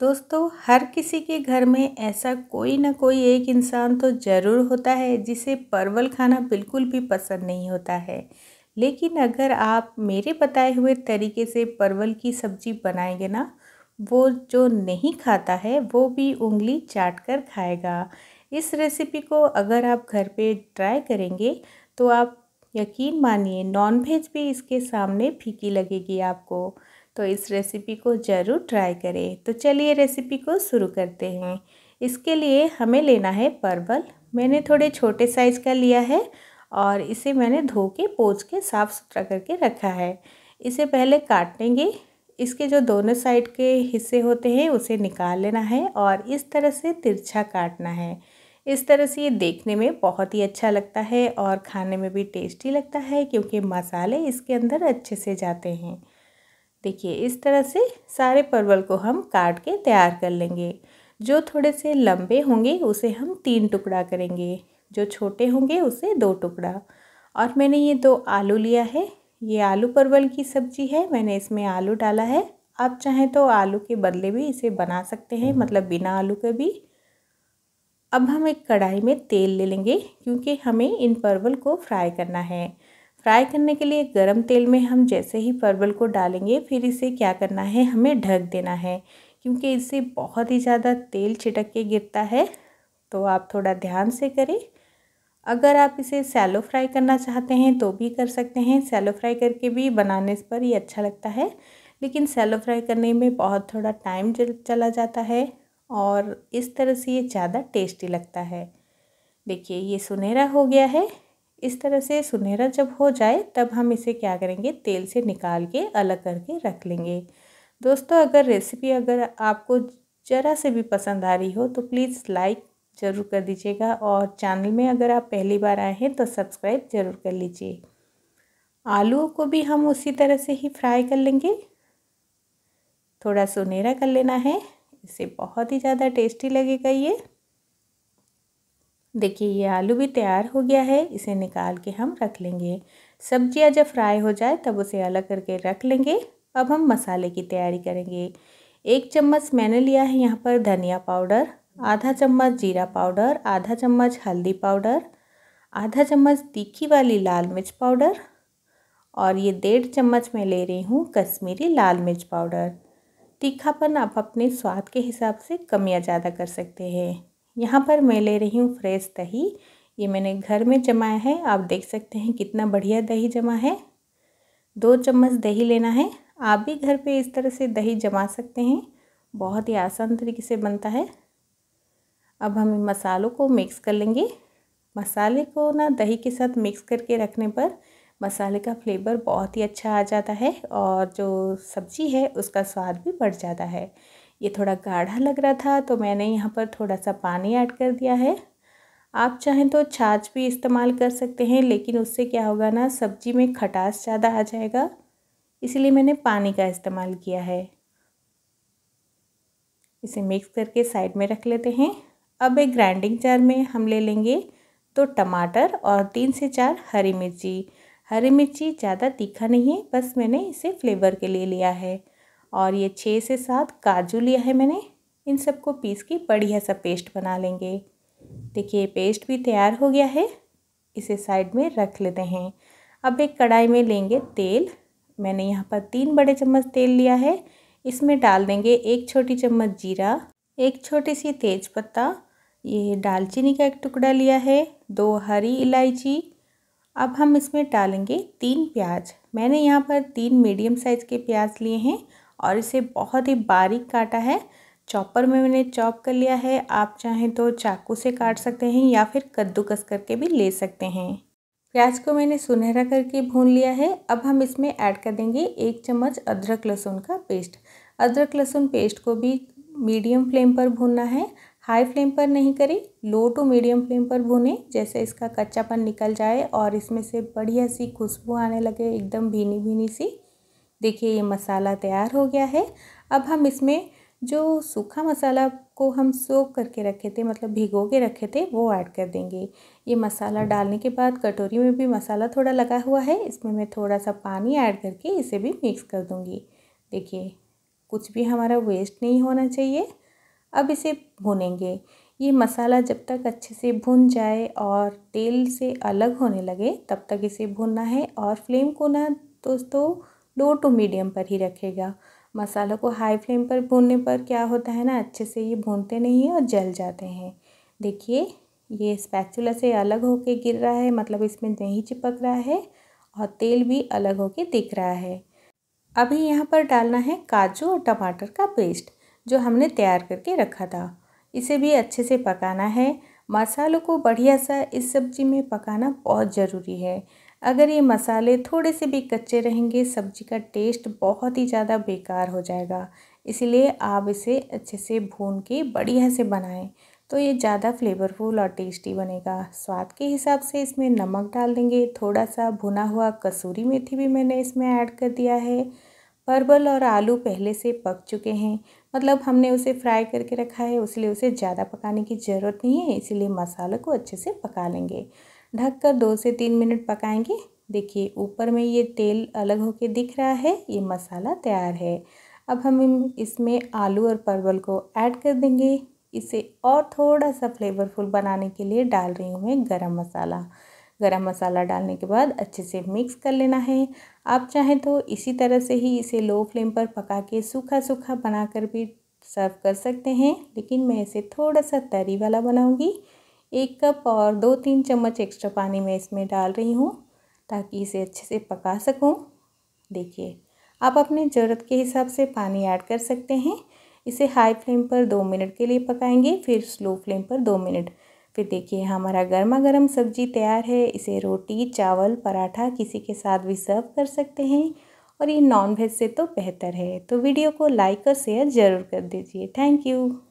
दोस्तों हर किसी के घर में ऐसा कोई ना कोई एक इंसान तो ज़रूर होता है जिसे परवल खाना बिल्कुल भी पसंद नहीं होता है लेकिन अगर आप मेरे बताए हुए तरीके से परवल की सब्ज़ी बनाएंगे ना वो जो नहीं खाता है वो भी उंगली चाट कर खाएगा इस रेसिपी को अगर आप घर पे ट्राई करेंगे तो आप यकीन मानिए नॉनवेज भी इसके सामने फीकी लगेगी आपको तो इस रेसिपी को ज़रूर ट्राई करें तो चलिए रेसिपी को शुरू करते हैं इसके लिए हमें लेना है परवल मैंने थोड़े छोटे साइज़ का लिया है और इसे मैंने धो के पोच के साफ़ सुथरा करके रखा है इसे पहले काटेंगे इसके जो दोनों साइड के हिस्से होते हैं उसे निकाल लेना है और इस तरह से तिरछा काटना है इस तरह से ये देखने में बहुत ही अच्छा लगता है और खाने में भी टेस्टी लगता है क्योंकि मसाले इसके अंदर अच्छे से जाते हैं देखिए इस तरह से सारे परवल को हम काट के तैयार कर लेंगे जो थोड़े से लंबे होंगे उसे हम तीन टुकड़ा करेंगे जो छोटे होंगे उसे दो टुकड़ा और मैंने ये दो आलू लिया है ये आलू परवल की सब्जी है मैंने इसमें आलू डाला है आप चाहें तो आलू के बदले भी इसे बना सकते हैं मतलब बिना आलू के भी अब हम एक कढ़ाई में तेल ले लेंगे क्योंकि हमें इन परवल को फ्राई करना है फ्राई करने के लिए गरम तेल में हम जैसे ही परवल को डालेंगे फिर इसे क्या करना है हमें ढक देना है क्योंकि इससे बहुत ही ज़्यादा तेल छिटक के गिरता है तो आप थोड़ा ध्यान से करें अगर आप इसे सैलो फ्राई करना चाहते हैं तो भी कर सकते हैं सैलो फ्राई करके भी बनाने पर ये अच्छा लगता है लेकिन सैलो फ्राई करने में बहुत थोड़ा टाइम चला जाता है और इस तरह से ये ज़्यादा टेस्टी लगता है देखिए ये सुनहरा हो गया है इस तरह से सुनहरा जब हो जाए तब हम इसे क्या करेंगे तेल से निकाल के अलग करके रख लेंगे दोस्तों अगर रेसिपी अगर आपको ज़रा से भी पसंद आ रही हो तो प्लीज़ लाइक ज़रूर कर दीजिएगा और चैनल में अगर आप पहली बार आए हैं तो सब्सक्राइब ज़रूर कर लीजिए आलूओं को भी हम उसी तरह से ही फ्राई कर लेंगे थोड़ा सुनहरा कर लेना है इससे बहुत ही ज़्यादा टेस्टी लगेगा ये देखिए ये आलू भी तैयार हो गया है इसे निकाल के हम रख लेंगे सब्जियां जब फ्राई हो जाए तब उसे अलग करके रख लेंगे अब हम मसाले की तैयारी करेंगे एक चम्मच मैंने लिया है यहाँ पर धनिया पाउडर आधा चम्मच जीरा पाउडर आधा चम्मच हल्दी पाउडर आधा चम्मच तीखी वाली लाल मिर्च पाउडर और ये डेढ़ चम्मच मैं ले रही हूँ कश्मीरी लाल मिर्च पाउडर तीखापन आप अपने स्वाद के हिसाब से कम या ज़्यादा कर सकते हैं यहाँ पर मैं ले रही हूँ फ्रेश दही ये मैंने घर में जमाया है आप देख सकते हैं कितना बढ़िया दही जमा है दो चम्मच दही लेना है आप भी घर पे इस तरह से दही जमा सकते हैं बहुत ही आसान तरीके से बनता है अब हम मसालों को मिक्स कर लेंगे मसाले को ना दही के साथ मिक्स करके रखने पर मसाले का फ्लेवर बहुत ही अच्छा आ जाता है और जो सब्ज़ी है उसका स्वाद भी बढ़ जाता है ये थोड़ा गाढ़ा लग रहा था तो मैंने यहाँ पर थोड़ा सा पानी ऐड कर दिया है आप चाहें तो छाछ भी इस्तेमाल कर सकते हैं लेकिन उससे क्या होगा ना सब्जी में खटास ज़्यादा आ जाएगा इसलिए मैंने पानी का इस्तेमाल किया है इसे मिक्स करके साइड में रख लेते हैं अब एक ग्राइंडिंग जार में हम ले लेंगे तो टमाटर और तीन से चार हरी मिर्ची हरी मिर्ची ज़्यादा तीखा नहीं है बस मैंने इसे फ्लेवर के लिए लिया है और ये छः से सात काजू लिया है मैंने इन सबको पीस के बढ़िया सा पेस्ट बना लेंगे देखिए पेस्ट भी तैयार हो गया है इसे साइड में रख लेते हैं अब एक कढ़ाई में लेंगे तेल मैंने यहाँ पर तीन बड़े चम्मच तेल लिया है इसमें डाल देंगे एक छोटी चम्मच जीरा एक छोटी सी तेज पत्ता ये दालचीनी का एक टुकड़ा लिया है दो हरी इलायची अब हम इसमें डालेंगे तीन प्याज मैंने यहाँ पर तीन मीडियम साइज़ के प्याज लिए हैं और इसे बहुत ही बारीक काटा है चॉपर में मैंने चॉप कर लिया है आप चाहें तो चाकू से काट सकते हैं या फिर कद्दूकस करके भी ले सकते हैं प्याज को मैंने सुनहरा करके भून लिया है अब हम इसमें ऐड कर देंगे एक चम्मच अदरक लहसुन का पेस्ट अदरक लहसुन पेस्ट को भी मीडियम फ्लेम पर भूनना है हाई फ्लेम पर नहीं करें लो टू मीडियम फ्लेम पर भूनें जैसे इसका कच्चापन निकल जाए और इसमें से बढ़िया सी खुशबू आने लगे एकदम भीनी भीनी सी देखिए ये मसाला तैयार हो गया है अब हम इसमें जो सूखा मसाला को हम सोक करके रखे थे मतलब भिगो के रखे थे वो ऐड कर देंगे ये मसाला डालने के बाद कटोरी में भी मसाला थोड़ा लगा हुआ है इसमें मैं थोड़ा सा पानी ऐड करके इसे भी मिक्स कर दूँगी देखिए कुछ भी हमारा वेस्ट नहीं होना चाहिए अब इसे भुनेंगे ये मसाला जब तक अच्छे से भुन जाए और तेल से अलग होने लगे तब तक इसे भुनना है और फ्लेम को ना दोस्तों लो टू मीडियम पर ही रखेगा मसालों को हाई फ्लेम पर भूनने पर क्या होता है ना अच्छे से ये भूनते नहीं हैं और जल जाते हैं देखिए ये स्पैचुला से अलग होके गिर रहा है मतलब इसमें नहीं चिपक रहा है और तेल भी अलग होके दिख रहा है अभी यहाँ पर डालना है काजू और टमाटर का पेस्ट जो हमने तैयार करके रखा था इसे भी अच्छे से पकाना है मसालों को बढ़िया सा इस सब्ज़ी में पकाना बहुत ज़रूरी है अगर ये मसाले थोड़े से भी कच्चे रहेंगे सब्जी का टेस्ट बहुत ही ज़्यादा बेकार हो जाएगा इसलिए आप इसे अच्छे से भून के बढ़िया से बनाएं तो ये ज़्यादा फ्लेवरफुल और टेस्टी बनेगा स्वाद के हिसाब से इसमें नमक डाल देंगे थोड़ा सा भुना हुआ कसूरी मेथी भी मैंने इसमें ऐड कर दिया है परवल और आलू पहले से पक चुके हैं मतलब हमने उसे फ्राई करके रखा है इसलिए उसे ज़्यादा पकाने की ज़रूरत नहीं है इसीलिए मसाले को अच्छे से पका लेंगे ढककर दो से तीन मिनट पकाएंगे देखिए ऊपर में ये तेल अलग होके दिख रहा है ये मसाला तैयार है अब हम इसमें आलू और परवल को ऐड कर देंगे इसे और थोड़ा सा फ्लेवरफुल बनाने के लिए डाल रही हूँ मैं गरम मसाला गरम मसाला डालने के बाद अच्छे से मिक्स कर लेना है आप चाहें तो इसी तरह से ही इसे लो फ्लेम पर पका के सूखा सूखा बनाकर भी सर्व कर सकते हैं लेकिन मैं इसे थोड़ा सा तरी वाला बनाऊँगी एक कप और दो तीन चम्मच एक्स्ट्रा पानी मैं इसमें डाल रही हूँ ताकि इसे अच्छे से पका सकूँ देखिए आप अपने ज़रूरत के हिसाब से पानी ऐड कर सकते हैं इसे हाई फ्लेम पर दो मिनट के लिए पकाएंगे फिर स्लो फ्लेम पर दो मिनट फिर देखिए हमारा गर्मा गर्म सब्जी तैयार है इसे रोटी चावल पराठा किसी के साथ भी सर्व कर सकते हैं और ये नॉन वेज से तो बेहतर है तो वीडियो को लाइक और शेयर ज़रूर कर दीजिए थैंक यू